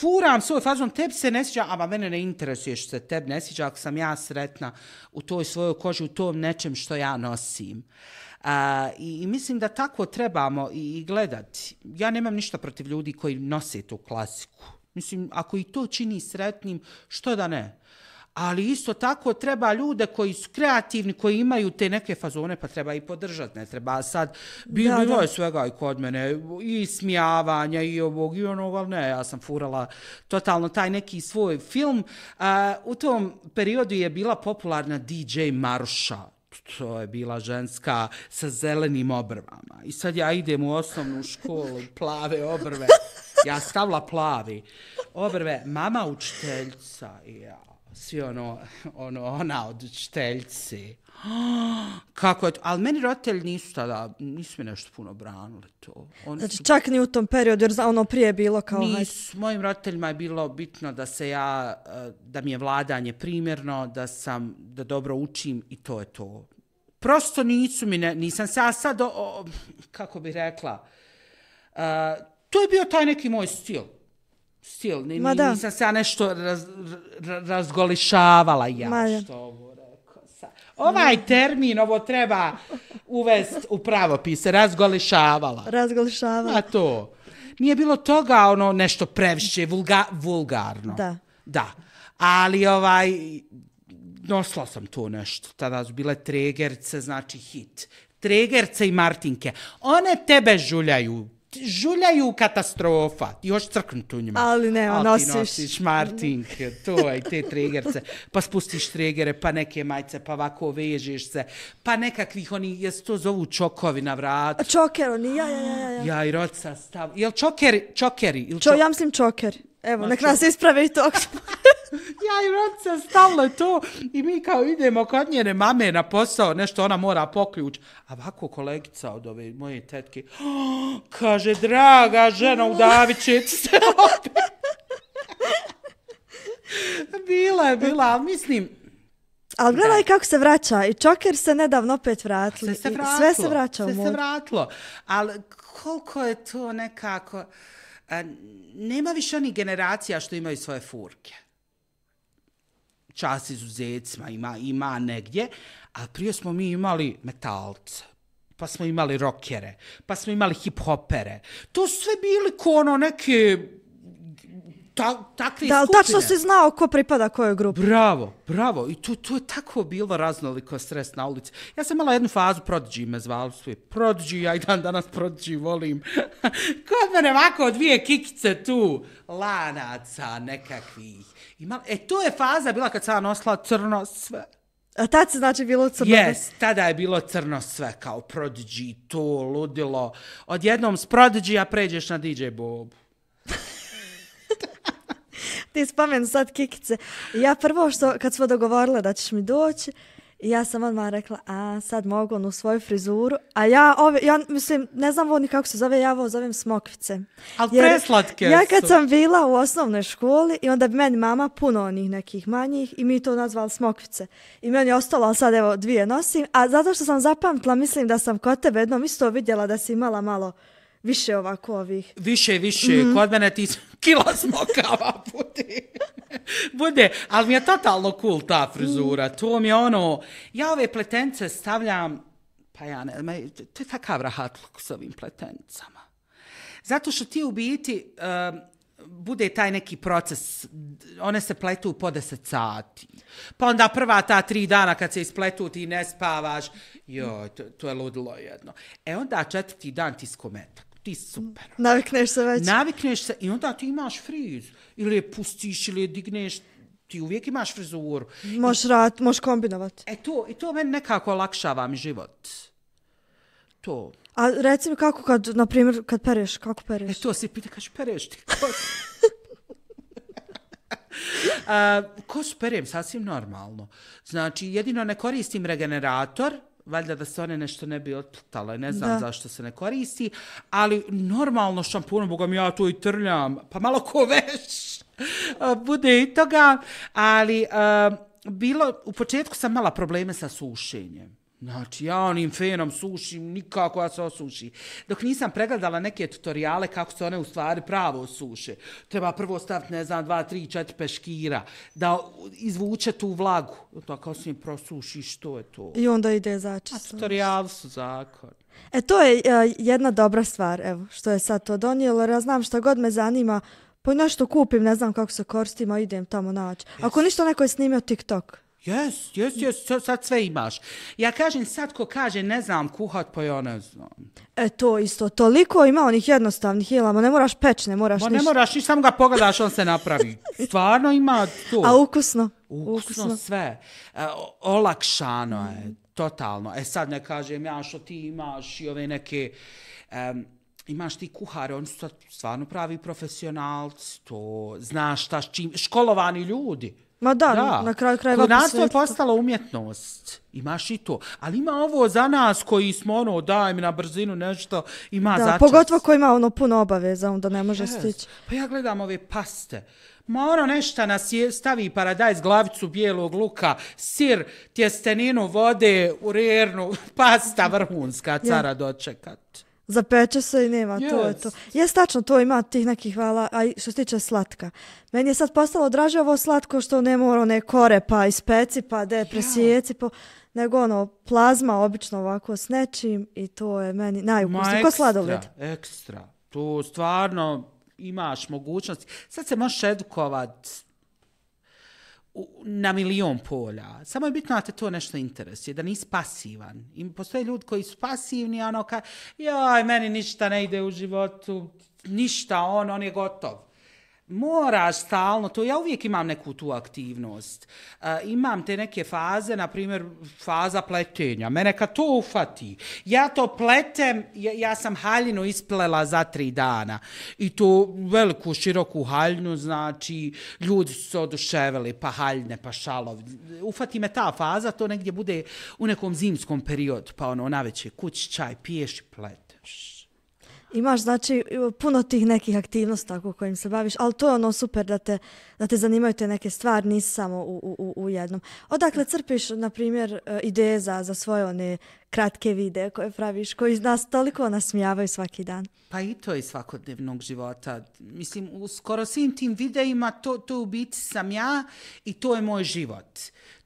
furam svoj fazon, tebi se ne sviđa, ama mene ne interesuje što se tebi ne sviđa, ako sam ja sretna u toj svojoj koži, u tom nečem što ja nosim. A, i, I mislim da tako trebamo i, i gledati. Ja nemam ništa protiv ljudi koji nose tu klasiku. Mislim, ako i to čini sretnim, što da ne? Ali isto tako treba ljude koji su kreativni, koji imaju te neke fazone, pa treba i podržati. Ne treba sad, bilo bi je svega i kod mene, i smijavanja, i ovog, i onog, ali ne, ja sam furala totalno taj neki svoj film. Uh, u tom periodu je bila popularna DJ Marshall to je bila ženska sa zelenim obrvama. I sad ja idem u osnovnu školu, plave obrve. Ja stavla plavi obrve. Mama učiteljca i ja svi ono, ono, ona od čteljci. Kako je to? Ali meni roditelji nisu tada, nisu mi nešto puno branili to. Oni znači, su... čak ni u tom periodu, jer ono prije je bilo kao... Nisu, hajde. mojim roditeljima je bilo bitno da se ja, eh, da mi je vladanje primjerno, da sam, da dobro učim i to je to. Prosto nisu mi, ne, nisam se, a sad, o, o, kako bih rekla, uh, to je bio taj neki moj stil stil, ni, Ma da. nisam se ja nešto raz, razgolišavala ja, Ma što ovo rekao sad. Ovaj termin, ovo treba uvest u pravopise, razgolišavala. Razgolišavala. A to, nije bilo toga ono nešto previše vulga, vulgarno. Da. Da, ali ovaj, nosla sam to nešto, tada su bile tregerce, znači hit. Tregerce i Martinke, one tebe žuljaju žuljaju katastrofa. Ti još crknut u njima. Ali ne, Ali nosiš. Ali nosiš marting, to i te tregerce. Pa spustiš tregere, pa neke majce, pa ovako vežeš se. Pa nekakvih, oni, jes to zovu čokovi na vratu. Čoker, oni, ja, ja, ja. Ja, ja i roca stav. Jel čokeri, čokeri? Ili čo, čo... Ja mislim čokeri. Evo, znači... nek nas isprave i to. ja i Ronica, stalno je to. I mi kao idemo kod njene mame na posao, nešto ona mora poključ. A ovako kolegica od ove moje tetke, oh, kaže, draga žena u Davićec, se Bila je, bila, mislim... Ali gledaj kako se vraća. I čoker se nedavno opet vratili. Sve se vratilo. Sve se vraća u Sve se vratilo. Ali koliko je to nekako nema više ni generacija što imaju svoje furke. Čas izuzetcima ima, ima negdje, a prije smo mi imali metalce pa smo imali rockere, pa smo imali hip-hopere. To sve bili ko ono neke ta, takve da, tačno se znao ko pripada kojoj grupi. Bravo, bravo. I tu, to je tako bilo raznoliko stres na ulici. Ja sam imala jednu fazu, prodiđi me zvali svi. Prodiđi, ja i dan danas Prodigy volim. Kod mene ovako dvije kikice tu, lanaca nekakvih. Imala, e, to je faza bila kad sam nosila crno sve. A tad se znači bilo crno yes, sve? tada je bilo crno sve, kao Prodigy, to, ludilo. Odjednom s Prodigy ja pređeš na DJ Bobu ti spomen sad kikice. Ja prvo što, kad smo dogovorile da ćeš mi doći, ja sam odmah rekla, a sad mogu on u svoju frizuru. A ja, ove, ja mislim, ne znam ovo ni kako se zove, ja ovo zovem smokvice. Al preslatke ja kad sam bila u osnovnoj školi i onda bi meni mama puno onih nekih manjih i mi to nazvali smokvice. I meni je ostalo, ali sad evo dvije nosim. A zato što sam zapamtila, mislim da sam kod tebe jednom isto vidjela da si imala malo više ovako ovih. Više, više. Mm -hmm. Kod mene ti kila smokava puti. Bude, ali mi je totalno cool ta frizura. Mm. To mi je ono, ja ove pletence stavljam, pa ja ne, ma, to je takav rahatluk s ovim pletencama. Zato što ti u biti, um, bude taj neki proces, one se pletu po deset sati. Pa onda prva ta tri dana kad se ispletu ti ne spavaš, joj, to, to je ludilo jedno. E onda četvrti dan ti skometak ti super. Navikneš se već. Navikneš se i onda ti imaš friz. Ili je pustiš ili je digneš. Ti uvijek imaš frizuru. Možeš rad, moš kombinovat. E to, i to meni nekako olakšava mi život. To. A reci mi kako kad, na primjer, kad pereš, kako pereš? E to se pita, kaži pereš ti. Uh, kosu perem sasvim normalno. Znači, jedino ne koristim regenerator, valjda da se one nešto ne bi otputale, ne znam da. zašto se ne koristi, ali normalno šampunom, boga ja tu i trljam, pa malo ko već bude i toga, ali uh, bilo, u početku sam mala probleme sa sušenjem, Znači, ja onim fenom sušim, nikako ja se osuši. Dok nisam pregledala neke tutoriale kako se one u stvari pravo osuše. Treba prvo staviti, ne znam, dva, tri, četiri peškira da izvuče tu vlagu. To kao se im prosuši, što je to? I onda ide začisno. A tutorial su zakon. E, to je uh, jedna dobra stvar, evo, što je sad to donijelo. Ja znam što god me zanima, po nešto kupim, ne znam kako se koristim, a idem tamo naći. Ako ništa, neko je snimio TikTok jes, jes, jes, sad sve imaš. Ja kažem, sad ko kaže, ne znam kuhat, pa ja ne znam. E to isto, toliko ima onih jednostavnih jelama, ne moraš peć, ne moraš ništa. Ma ne niš... moraš ništa, samo ga pogledaš, on se napravi. Stvarno ima to. A ukusno? Ukusno, ukusno. sve. E, olakšano je, totalno. E sad ne kažem, ja što ti imaš i ove neke... Um, imaš ti kuhare, oni su stvarno pravi profesionalci, to znaš šta, čim, školovani ljudi. Ma da, da. na kraju krajeva posvjetka. Kodnarstvo je postala umjetnost. Imaš i to. Ali ima ovo za nas koji smo ono, daj mi na brzinu nešto, ima da, začas. Da, pogotovo koji ima ono puno obaveza, onda ne može yes. stići. Pa ja gledam ove paste. Ma ono nešto nas je, stavi paradajz, glavicu bijelog luka, sir, tjesteninu vode, urirnu, pasta vrhunska, cara yeah. dočekat. dočekati. Zapeče se i nema, yes. to je to. Je stačno, to ima tih nekih vala, a što se tiče slatka. Meni je sad postalo draže ovo slatko što ne mora one kore pa ispeci pa depresijeci yeah. po, nego ono plazma obično ovako s nečim i to je meni najukusnije. Ko sladoled. Ekstra, Tu stvarno imaš mogućnost. Sad se možeš edukovati u, na milion polja. Samo je bitno da te to nešto interesuje, da nisi pasivan. I postoje ljudi koji su pasivni, ono kao, joj, meni ništa ne ide u životu, ništa, on, on je gotov mora stalno, to ja uvijek imam neku tu aktivnost. E, imam te neke faze, na primjer faza pletenja. Mene kad to ufati, ja to pletem, ja, ja sam haljinu isplela za tri dana. I tu veliku, široku haljinu, znači ljudi su se oduševili, pa haljne, pa šalov. Ufati me ta faza, to negdje bude u nekom zimskom periodu, pa ono, na veće kući čaj, piješ i pleteš imaš znači puno tih nekih aktivnosti tako kojim se baviš, ali to je ono super da te, da te zanimaju te neke stvari, nisi samo u, u, u jednom. Odakle crpiš, na primjer, e, ideje za, za svoje one kratke videe koje praviš, koji nas toliko nasmijavaju svaki dan? Pa i to je svakodnevnog života. Mislim, u skoro svim tim videima to, to u biti sam ja i to je moj život.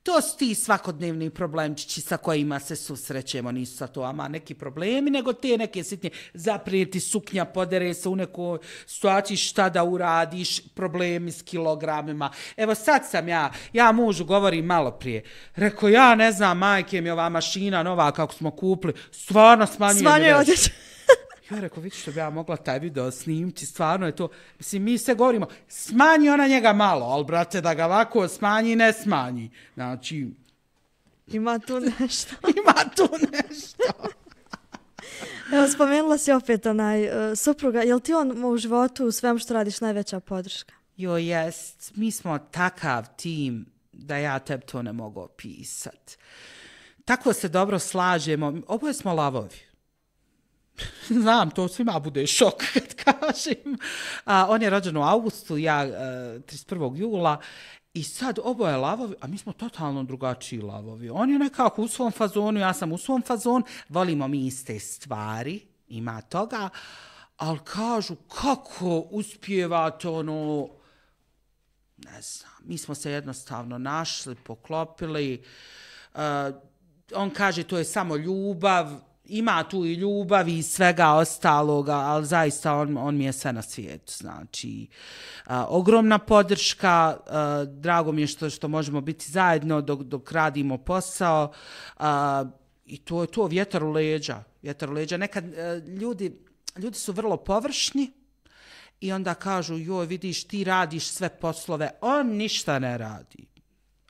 To su ti svakodnevni problemčići sa kojima se susrećemo. Nisu sa to ama neki problemi, nego te neke sitnje zaprijeti suknja, podere se u nekoj situaciji šta da uradiš, problemi s kilogramima. Evo sad sam ja, ja mužu govorim malo prije. Reko, ja ne znam, majke mi ova mašina nova kako smo kupili, stvarno smanjuje Smanjuje odjeću. ja rekao, vidi što bi ja mogla taj video snimći, stvarno je to, mislim, mi se govorimo, smanji ona njega malo, ali brate, da ga ovako smanji, ne smanji. Znači... Ima tu nešto. Ima tu nešto. Evo, spomenula si opet onaj, uh, supruga, je ti on u životu, u svem što radiš, najveća podrška? Jo, jest, mi smo takav tim da ja teb to ne mogu opisat. Tako se dobro slažemo, oboje smo lavovi. Znam, to svima bude šok kad kažem. A, on je rođen u augustu, ja uh, e, 31. jula. I sad oboje lavovi, a mi smo totalno drugačiji lavovi. On je nekako u svom fazonu, ja sam u svom fazonu. Volimo mi iste stvari, ima toga. Ali kažu, kako uspjevate ono... Ne znam, mi smo se jednostavno našli, poklopili. Uh, on kaže, to je samo ljubav ima tu i ljubav i svega ostaloga, ali zaista on, on mi je sve na svijetu. Znači, a, ogromna podrška, a, drago mi je što, što možemo biti zajedno dok, dok radimo posao. A, I to je to, vjetar u leđa. Vjetar u leđa. Nekad a, e, ljudi, ljudi su vrlo površni i onda kažu, joj, vidiš, ti radiš sve poslove. On ništa ne radi.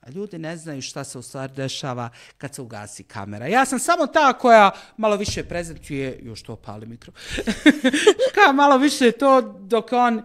Ljudi ne znaju šta se u stvari dešava kad se ugasi kamera. Ja sam samo ta koja malo više prezentuje, još to pali mikro, Ka malo više to dok on...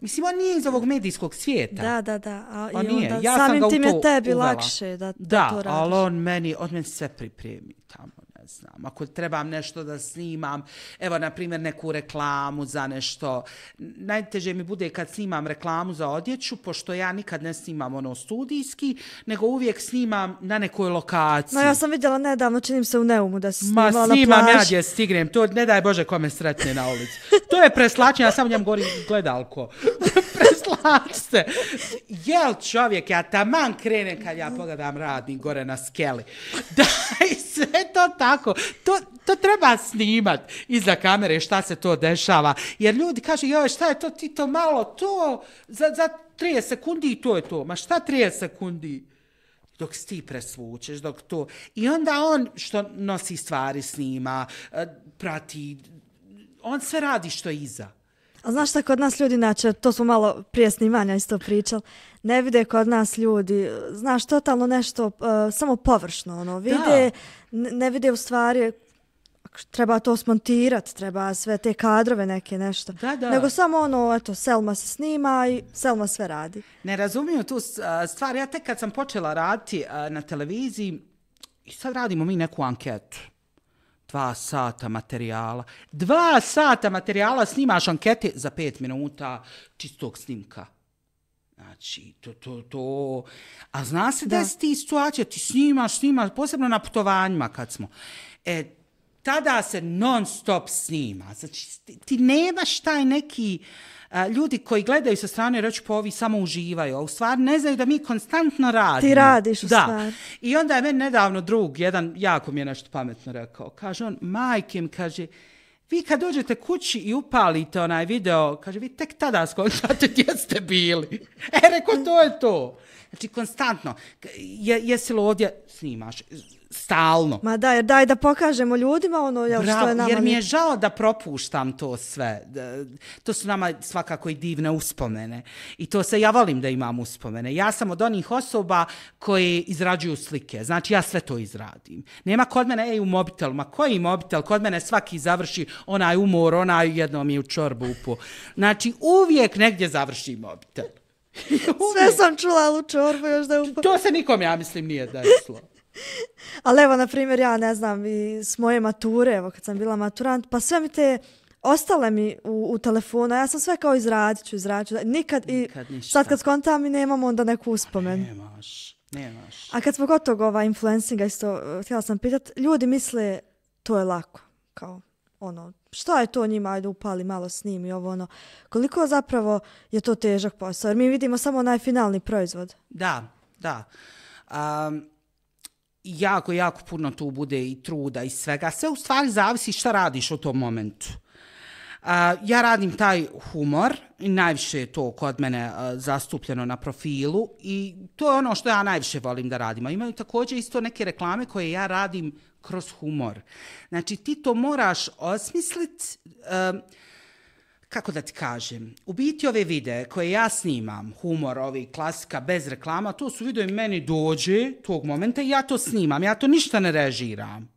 Mislim, on nije iz ovog medijskog svijeta. Da, da, da. A, on i onda, nije. Ja samim sam tim je tebi uvela. lakše da, da, da to radiš. Da, ali on meni, od meni sve pripremi tamo znam, ako trebam nešto da snimam, evo, na primjer, neku reklamu za nešto. Najteže mi bude kad snimam reklamu za odjeću, pošto ja nikad ne snimam ono studijski, nego uvijek snimam na nekoj lokaciji. Ma ja sam vidjela nedavno, činim se u Neumu da se snimala na plaži. Ma snimam ja gdje stignem, to ne daj Bože kome sretne na ulici. To je preslačenje, ja sam u njem govorim gledalko. Preslačite. Jel čovjek, ja taman krenem kad ja pogledam radnik gore na skeli. Daj sve to tako. To, to treba snimat iza kamere šta se to dešava. Jer ljudi kaže, joj, šta je to, ti to malo, to, za, za 30 sekundi i to je to. Ma šta 30 sekundi? dok se ti presvučeš, dok to... I onda on što nosi stvari snima, e, prati, on sve radi što je iza. A znaš šta kod nas ljudi, znači, to smo malo prije snimanja isto pričali, ne vide kod nas ljudi, znaš, totalno nešto, uh, samo površno, ono, vide, ne vide u stvari treba to smontirat, treba sve te kadrove neke nešto. Da, da. Nego samo ono, eto, Selma se snima i Selma sve radi. Ne razumiju tu eh, stvar. Ja tek kad sam počela raditi eh, na televiziji, i sad radimo mi neku anketu dva sata materijala. Dva sata materijala snimaš ankete za 5 minuta čistog snimka. Znači, to, to, to... A zna se da, da si ti situacija, ti snimaš, snimaš, posebno na putovanjima kad smo. E, tada se non stop snima. Znači, ti, ti nemaš taj neki... Uh, ljudi koji gledaju sa strane reći po ovi samo uživaju, a u stvari ne znaju da mi konstantno radimo. Ti radiš u da. stvari. I onda je meni nedavno drug, jedan jako mi je nešto pametno rekao, kaže on, majke mi, kaže, vi kad dođete kući i upalite onaj video, kaže, vi tek tada skončate gdje ste bili. E, rekao, to je to. Znači, konstantno, je, jesi li ovdje, snimaš, stalno. Ma da, jer daj da pokažemo ljudima ono jel, Bravo, što je nama... Jer mi je žao da propuštam to sve. To su nama svakako i divne uspomene. I to se ja volim da imam uspomene. Ja sam od onih osoba koji izrađuju slike. Znači, ja sve to izradim. Nema kod mene, ej, u mobitel. Ma koji mobitel? Kod mene svaki završi onaj umor, onaj jedno mi je u čorbu upo. Znači, uvijek negdje završi mobitel. sve sam čula, u čorbu još da je upo... To se nikom, ja mislim, nije desilo. Ali evo, na primjer, ja ne znam, i s moje mature, evo kad sam bila maturant, pa sve mi te ostale mi u, u telefonu, ja sam sve kao izradit ću, izradit ću, nikad, nikad i ništa. sad kad skontam i nemamo onda neku uspomen. A nemaš, nemaš. A kad smo gotog ova influencinga, isto eh, htjela sam pitat, ljudi misle to je lako, kao ono, što je to njima, ajde upali malo snim i ovo ono, koliko zapravo je to težak posao, jer mi vidimo samo najfinalni proizvod. Da, da. Um, jako, jako puno tu bude i truda i svega. Sve u stvari zavisi šta radiš u tom momentu. A, ja radim taj humor i najviše je to kod mene uh, zastupljeno na profilu i to je ono što ja najviše volim da radim. A imaju također isto neke reklame koje ja radim kroz humor. Znači ti to moraš osmisliti uh, Kako da ti kažem, u biti ove videe koje ja snimam, humor, ovi, klasika, bez reklama, to su videoj meni dođe tog momenta i ja to snimam, ja to ništa ne režiram.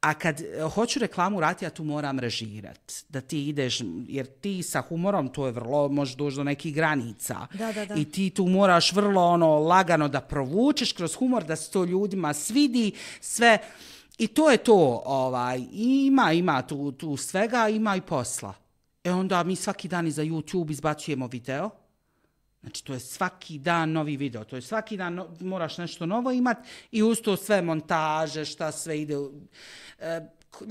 A kad e, hoću reklamu rati, ja tu moram režirat. Da ti ideš, jer ti sa humorom, to je vrlo, može doći do nekih granica. Da, da, da. I ti tu moraš vrlo ono, lagano da provučeš kroz humor, da se to ljudima svidi, sve. I to je to, ovaj, ima, ima tu, tu svega, ima i posla. E onda mi svaki dan i za YouTube izbacujemo video. Znači, to je svaki dan novi video. To je svaki dan no, moraš nešto novo imat i usto sve montaže, šta sve ide. E,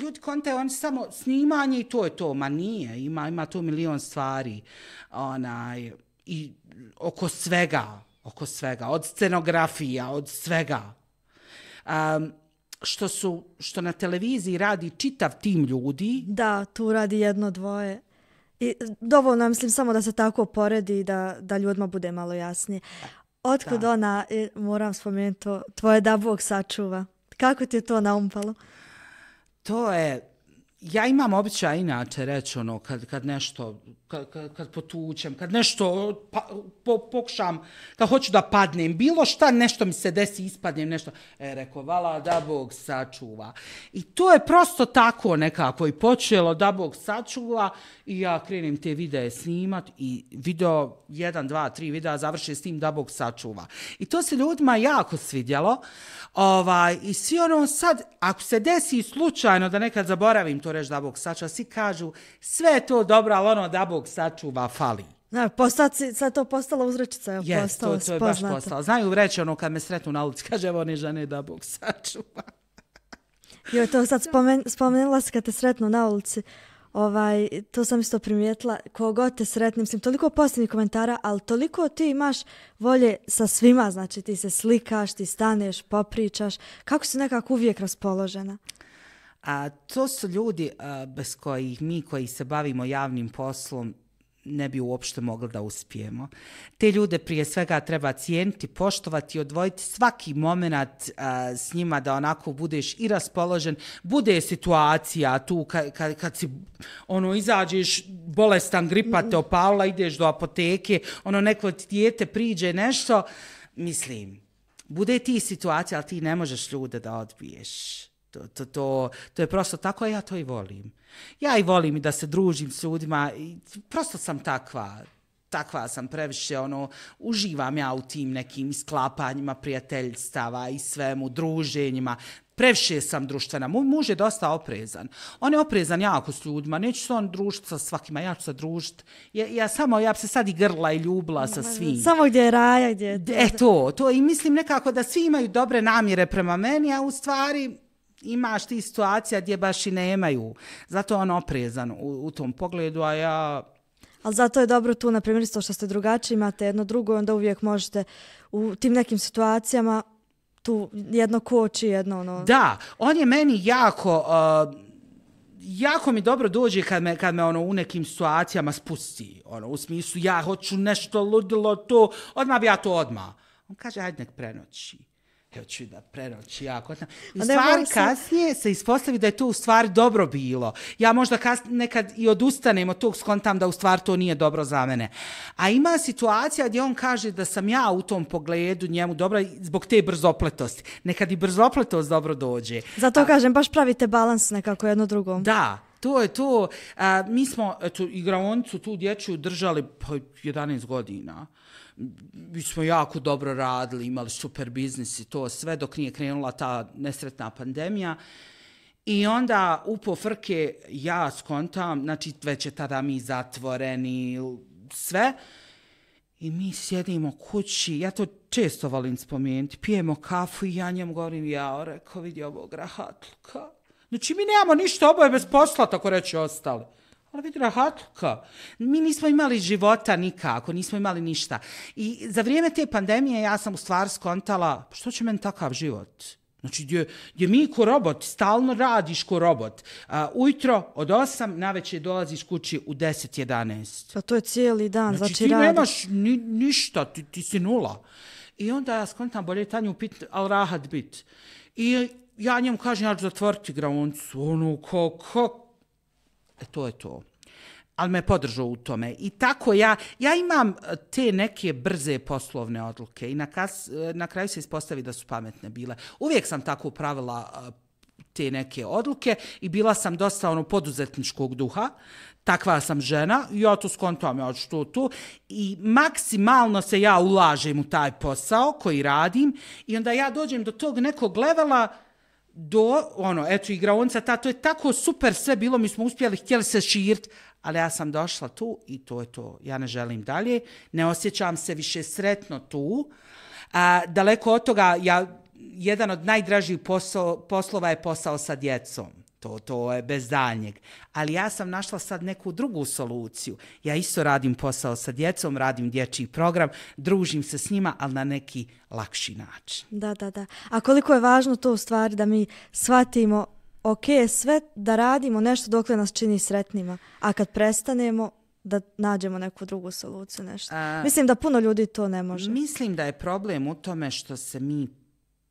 ljudi konta on samo snimanje i to je to. Ma nije, ima, ima to milion stvari. Onaj, I oko svega, oko svega, od scenografija, od svega. Um, što su što na televiziji radi čitav tim ljudi. Da, tu radi jedno dvoje. I dovoljno, mislim, samo da se tako poredi da, da ljudima bude malo jasnije. Otkud da. ona, e, moram spomenuti tvoje da Bog sačuva. Kako ti je to naumpalo? To je, ja imam običaj inače reći ono, kad, kad nešto kad, kad kad potučem, kad nešto pa, po, pokušam, kad hoću da padnem, bilo šta, nešto mi se desi, ispadnem, nešto. E, rekao, vala da Bog sačuva. I to je prosto tako nekako i počelo da Bog sačuva i ja krenem te videe snimat i video, jedan, dva, tri videa završe s tim da Bog sačuva. I to se ljudima jako svidjelo. Ovaj, I svi ono sad, ako se desi slučajno da nekad zaboravim to reći da Bog sačuva, svi kažu sve to dobro, ali ono da Bog Bog sačuva fali. Na, postat, sad to postala uzrečica, je yes, postala to, to je spoznata. baš postala. Znaju vreće ono kad me sretnu na ulici, kaže, evo ni žene da Bog sačuva. jo, to sad spomen, spomenula se kad te sretnu na ulici. Ovaj, to sam isto primijetila, kogod te sretni, mislim, toliko posljednjih komentara, ali toliko ti imaš volje sa svima, znači ti se slikaš, ti staneš, popričaš, kako si nekako uvijek raspoložena? A to su ljudi a, bez kojih mi koji se bavimo javnim poslom ne bi uopšte mogli da uspijemo. Te ljude prije svega treba cijeniti, poštovati i odvojiti svaki moment a, s njima da onako budeš i raspoložen. Bude situacija tu kad, kad, kad si ono, izađeš bolestan gripa te opavla, ideš do apoteke, ono neko ti dijete priđe nešto. Mislim, bude ti situacija, ali ti ne možeš ljude da odbiješ. To, to, to, to je prosto tako, a ja to i volim. Ja i volim i da se družim s ljudima, i prosto sam takva, takva sam previše, ono, uživam ja u tim nekim sklapanjima prijateljstava i svemu, druženjima, previše sam društvena. Moj muž je dosta oprezan. On je oprezan jako s ljudima. Neću se on družiti sa svakima, ja ću se družiti. Ja, ja samo, ja se sad i grla i ljubla sa svim. Samo gdje je raja, gdje je... E to, to. I mislim nekako da svi imaju dobre namjere prema meni, a u stvari imaš ti situacija gdje baš i nemaju. Zato je on oprezan u, u tom pogledu, a ja... Ali zato je dobro tu, na primjer, isto što ste drugačiji, imate jedno drugo, onda uvijek možete u tim nekim situacijama tu jedno koči, jedno ono... Da, on je meni jako... Uh, jako mi dobro dođe kad me, kad me ono u nekim situacijama spusti. Ono, u smislu, ja hoću nešto ludilo to, odmah bi ja to odmah. On kaže, hajde nek prenoći ja ću da prenoći jako. I stvari kasnije se ispostavi da je to u stvari dobro bilo. Ja možda kasnije, nekad i odustanem od tog skontam da u stvari to nije dobro za mene. A ima situacija gdje on kaže da sam ja u tom pogledu njemu dobra zbog te brzopletosti. Nekad i brzopletost dobro dođe. Zato A... kažem, baš pravite balans nekako jedno drugom. Da, to je to. A, mi smo eto, igravonicu tu dječju držali po 11 godina mi smo jako dobro radili, imali super biznis i to sve dok nije krenula ta nesretna pandemija. I onda u pofrke ja skontam, znači već je tada mi zatvoreni, sve. I mi sjedimo kući, ja to često volim spomenuti, pijemo kafu i ja njemu govorim, ja rekao vidi ovog rahatluka. Znači mi nemamo ništa oboje bez posla, tako reći ostali ali vidi rahatuka. Mi nismo imali života nikako, nismo imali ništa. I za vrijeme te pandemije ja sam u stvar skontala, pa što će meni takav život? Znači, gdje, gdje mi ko robot, stalno radiš ko robot. A, ujutro od 8 na večer dolaziš kući u 10-11. Pa to je cijeli dan, znači, znači ti radi. nemaš ni, ništa, ti, ti si nula. I onda ja skontam, bolje je Tanju pit, al rahat bit. I ja njemu kažem, ja ću zatvoriti graoncu. Ono, ko, ko, E to je to. Ali me podržao u tome. I tako ja, ja imam e, te neke brze poslovne odluke i na, kas, e, na kraju se ispostavi da su pametne bile. Uvijek sam tako upravila e, te neke odluke i bila sam dosta ono poduzetničkog duha. Takva sam žena, ja tu skontam, ja ću tu, I maksimalno se ja ulažem u taj posao koji radim i onda ja dođem do tog nekog levela do, ono, eto, igraonca, ta, to je tako super sve bilo, mi smo uspjeli, htjeli se širt, ali ja sam došla tu i to je to, ja ne želim dalje, ne osjećam se više sretno tu, a, daleko od toga, ja, jedan od najdražih poslo, poslova je posao sa djecom to, to je bez daljnjeg. Ali ja sam našla sad neku drugu soluciju. Ja isto radim posao sa djecom, radim dječji program, družim se s njima, ali na neki lakši način. Da, da, da. A koliko je važno to u stvari da mi shvatimo ok, sve da radimo nešto dok nas čini sretnima, a kad prestanemo, da nađemo neku drugu soluciju, nešto. A, mislim da puno ljudi to ne može. Mislim da je problem u tome što se mi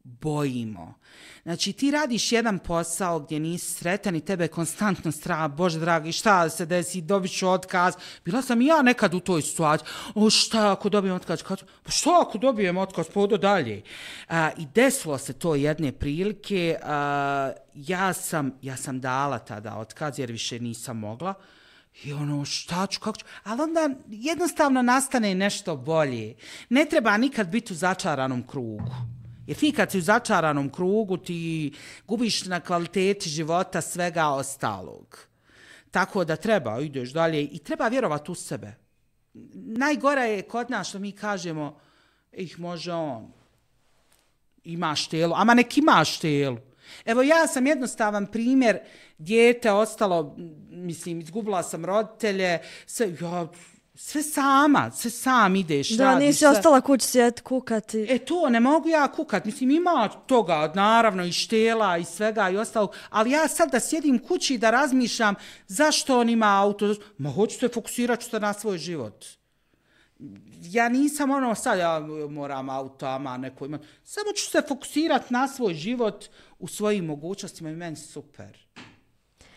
bojimo. Znači, ti radiš jedan posao gdje nisi sretan i tebe je konstantno strah, bože dragi, šta se desi, dobit ću otkaz. Bila sam i ja nekad u toj situaciji. O, šta ako dobijem otkaz? Pa šta ako dobijem otkaz? Pa odo dalje. A, I desilo se to jedne prilike. A, ja, sam, ja sam dala tada otkaz jer više nisam mogla. I ono, šta ću, kako ću? Ali onda jednostavno nastane nešto bolje. Ne treba nikad biti u začaranom krugu. Jer ti kad si u začaranom krugu, ti gubiš na kvaliteti života svega ostalog. Tako da treba, ideš dalje i treba vjerovati u sebe. Najgore je kod nas što mi kažemo, ih može on, imaš telo, ama nek imaš telo. Evo ja sam jednostavan primjer, djete ostalo, mislim, izgubila sam roditelje, sve, ja, sve sama, sve sam ideš, da, radiš. nisi sve. ostala kući sjeti kukati. E to, ne mogu ja kukati. Mislim, ima toga, naravno, i štela i svega i ostalog. Ali ja sad da sjedim kući da razmišljam zašto on ima auto, ma hoću se fokusirat ću se na svoj život. Ja nisam ono, sad ja moram auto, ama neko ima. Samo ću se fokusirat na svoj život u svojim mogućnostima i meni Super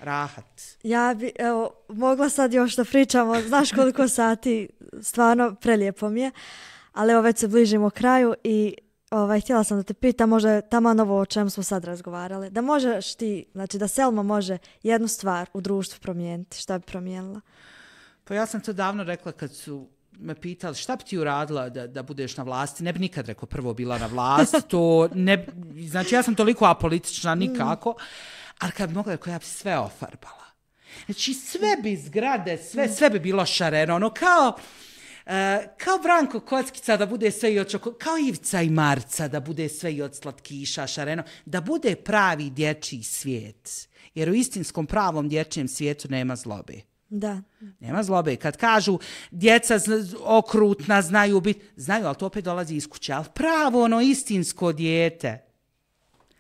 rahat. Ja bi, evo, mogla sad još da pričamo, znaš koliko sati, stvarno prelijepo mi je, ali evo već se bližimo kraju i ovaj, htjela sam da te pita, možda je tamo novo o čemu smo sad razgovarali, da možeš ti, znači da Selma može jednu stvar u društvu promijeniti, šta bi promijenila? Pa ja sam to davno rekla kad su me pitali šta bi ti uradila da, da budeš na vlasti, ne bi nikad rekao prvo bila na vlast, to ne, znači ja sam toliko apolitična mm. nikako, ali kad bi mogla rekao ja bi sve ofarbala. Znači sve bi zgrade, sve, mm. sve bi bilo šareno, ono kao, Uh, kao Branko Kockica da bude sve i od čoko, kao Ivca i Marca da bude sve i od slatkiša, šareno, da bude pravi dječji svijet. Jer u istinskom pravom dječjem svijetu nema zlobe. Da. Nema zlobe. Kad kažu djeca zna, okrutna znaju biti, znaju, ali to opet dolazi iz kuće. Ali pravo ono istinsko dijete.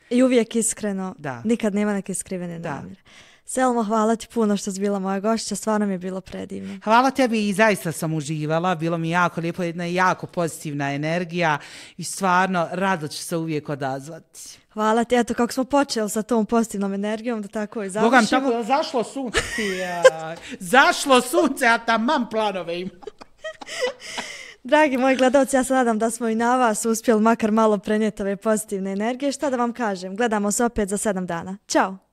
I uvijek iskreno. Da. Nikad nema neke skrivene namjere. Da. Selma, hvala ti puno što si bila moja gošća, stvarno mi je bilo predivno. Hvala tebi i zaista sam uživala, bilo mi jako lijepo, jedna jako pozitivna energija i stvarno rado ću se uvijek odazvati. Hvala ti, eto kako smo počeli sa tom pozitivnom energijom, da tako i završimo. Bogam, tako da zašlo sunce ti, zašlo sunce, a tam mam planove ima. Dragi moji gledalci, ja se nadam da smo i na vas uspjeli makar malo prenijeti ove pozitivne energije. Šta da vam kažem, gledamo se opet za sedam dana. Ćao!